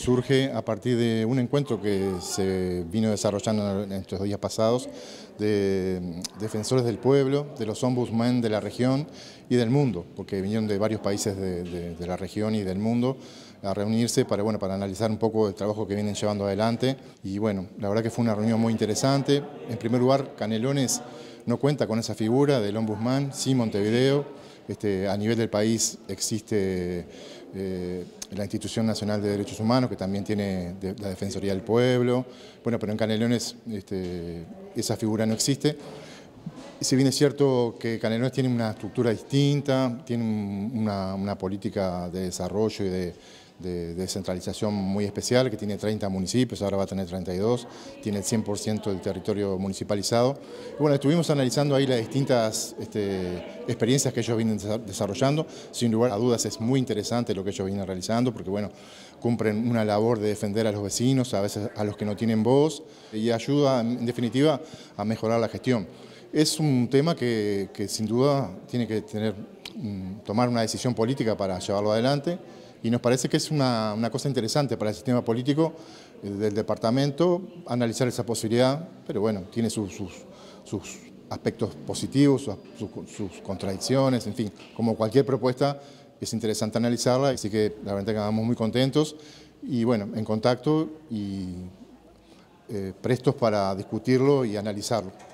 surge a partir de un encuentro que se vino desarrollando en estos días pasados de defensores del pueblo, de los ombudsman de la región y del mundo, porque vinieron de varios países de, la región y del mundo a reunirse para, bueno, para analizar un poco el trabajo que vienen llevando adelante. Y bueno, la verdad que fue una reunión muy interesante. En primer lugar, Canelones no cuenta con esa figura del ombudsman, sí Montevideo. Este, a nivel del país existe eh, la Institución Nacional de Derechos Humanos, que también tiene la Defensoría del Pueblo. Bueno, pero en Canelones este, esa figura no existe. Si bien es cierto que Canelones tiene una estructura distinta, tiene una política de desarrollo y de, de descentralización muy especial que tiene 30 municipios, ahora va a tener 32, tiene el 100% del territorio municipalizado. bueno, estuvimos analizando ahí las distintas este, experiencias que ellos vienen desarrollando, sin lugar a dudas es muy interesante lo que ellos vienen realizando porque bueno, cumplen una labor de defender a los vecinos, a veces a los que no tienen voz y ayuda en definitiva a mejorar la gestión. Es un tema que, que sin duda tiene que tener, mm, tomar una decisión política para llevarlo adelante y nos parece que es una, cosa interesante para el sistema político eh, del departamento analizar esa posibilidad, pero bueno, tiene sus, aspectos positivos, sus, contradicciones, en fin, como cualquier propuesta es interesante analizarla, así que la verdad que estamos muy contentos y bueno, en contacto y eh, prestos para discutirlo y analizarlo.